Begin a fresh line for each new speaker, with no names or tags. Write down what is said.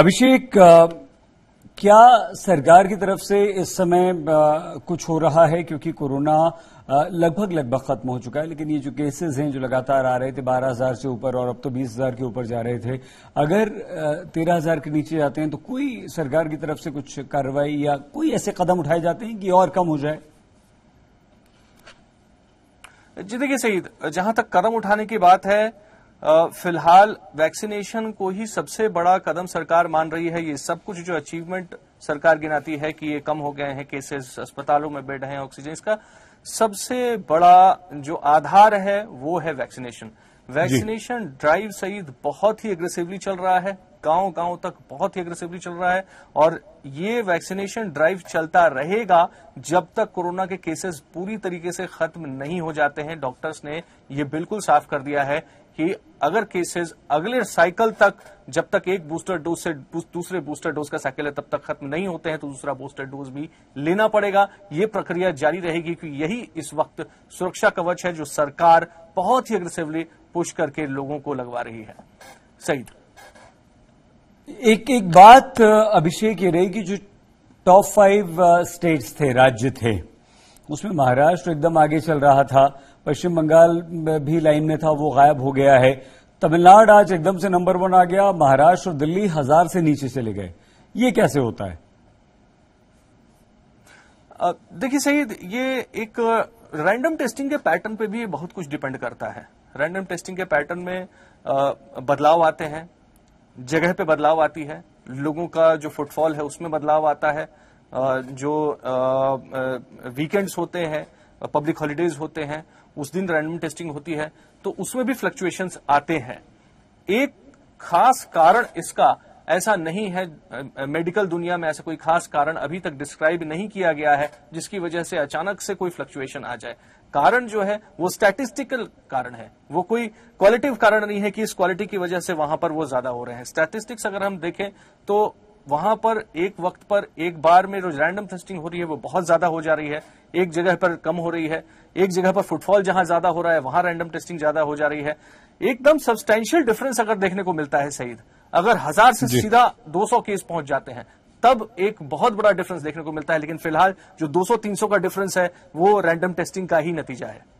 अभिषेक क्या सरकार की तरफ से इस समय कुछ हो रहा है क्योंकि कोरोना लगभग लगभग खत्म हो चुका है लेकिन ये जो केसेस हैं जो लगातार आ रहे थे 12,000 से ऊपर और अब तो 20,000 के ऊपर जा रहे थे अगर 13,000 के नीचे जाते हैं तो कोई सरकार की तरफ से कुछ कार्रवाई या कोई ऐसे कदम उठाए जाते हैं कि और कम हो जाए
जी देखिए सईद जहां तक कदम उठाने की बात है फिलहाल वैक्सीनेशन को ही सबसे बड़ा कदम सरकार मान रही है ये सब कुछ जो अचीवमेंट सरकार गिनाती है कि ये कम हो गए हैं केसेस अस्पतालों में बेड हैं ऑक्सीजन इसका सबसे बड़ा जो आधार है वो है वैक्सीनेशन वैक्सीनेशन ड्राइव सहित बहुत ही एग्रेसिवली चल रहा है गांव गांव तक बहुत ही एग्रेसिवली चल रहा है और ये वैक्सीनेशन ड्राइव चलता रहेगा जब तक कोरोना के केसेस पूरी तरीके से खत्म नहीं हो जाते हैं डॉक्टर्स ने ये बिल्कुल साफ कर दिया है कि अगर केसेस अगले साइकिल तक जब तक एक बूस्टर डोज से दूसरे बूस्टर डोज का साइकिल है तब तक खत्म नहीं होते हैं तो दूसरा बूस्टर डोज भी लेना पड़ेगा ये प्रक्रिया जारी रहेगी क्योंकि यही इस वक्त सुरक्षा कवच है जो सरकार बहुत ही अग्रेसिवली पुश करके लोगों को लगवा रही है सही
एक एक बात अभिषेक ये रहेगी जो टॉप फाइव स्टेट्स थे राज्य थे उसमें महाराष्ट्र एकदम आगे चल रहा था पश्चिम बंगाल भी लाइन में था वो गायब हो गया है तमिलनाडु आज एकदम से नंबर वन आ गया महाराष्ट्र और दिल्ली हजार से नीचे चले गए ये कैसे होता है
देखिए सईद ये एक रैंडम टेस्टिंग के पैटर्न पे भी बहुत कुछ डिपेंड करता है रैंडम टेस्टिंग के पैटर्न में बदलाव आते हैं जगह पे बदलाव आती है लोगों का जो फुटफॉल है उसमें बदलाव आता है जो वीकेंड्स होते हैं पब्लिक हॉलीडेज होते हैं उस दिन रैंडम टेस्टिंग होती है तो उसमें भी फ्लक्चुएशन आते हैं एक खास कारण इसका ऐसा नहीं है मेडिकल दुनिया में ऐसा कोई खास कारण अभी तक डिस्क्राइब नहीं किया गया है जिसकी वजह से अचानक से कोई फ्लक्चुएशन आ जाए कारण जो है वो स्टैटिस्टिकल कारण है वो कोई क्वालिटिव कारण नहीं है कि इस क्वालिटी की वजह से वहां पर वो ज्यादा हो रहे हैं स्टैटिस्टिक्स अगर हम देखें तो वहां पर एक वक्त पर एक बार में जो रैंडम टेस्टिंग हो रही है वो बहुत ज्यादा हो जा रही है एक जगह पर कम हो रही है एक जगह पर फुटफॉल जहां ज्यादा हो रहा है वहां रैंडम टेस्टिंग ज्यादा हो जा रही है एकदम सब्सटेंशियल डिफरेंस अगर देखने को मिलता है सईद अगर हजार से सीधा 200 केस पहुंच जाते हैं तब एक बहुत बड़ा डिफरेंस देखने को मिलता है लेकिन फिलहाल जो 200-300 का डिफरेंस है वो रैंडम टेस्टिंग का ही नतीजा है